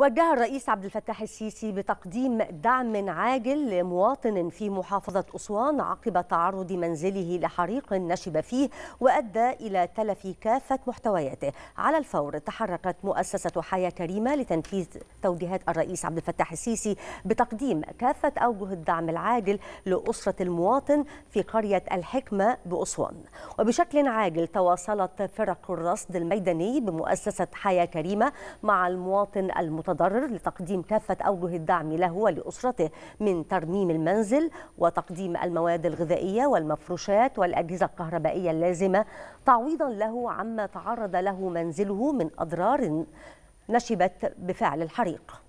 وجه الرئيس عبد الفتاح السيسي بتقديم دعم عاجل لمواطن في محافظة أسوان عقب تعرض منزله لحريق نشب فيه وأدى إلى تلف كافة محتوياته على الفور تحركت مؤسسة حياة كريمة لتنفيذ توجيهات الرئيس عبد الفتاح السيسي بتقديم كافة أوجه الدعم العاجل لأسرة المواطن في قرية الحكمة بأسوان وبشكل عاجل تواصلت فرق الرصد الميداني بمؤسسة حياة كريمة مع المواطن المتضرر المتضرر لتقديم كافة أوجه الدعم له ولأسرته من ترميم المنزل وتقديم المواد الغذائية والمفروشات والأجهزة الكهربائية اللازمة تعويضا له عما تعرض له منزله من أضرار نشبت بفعل الحريق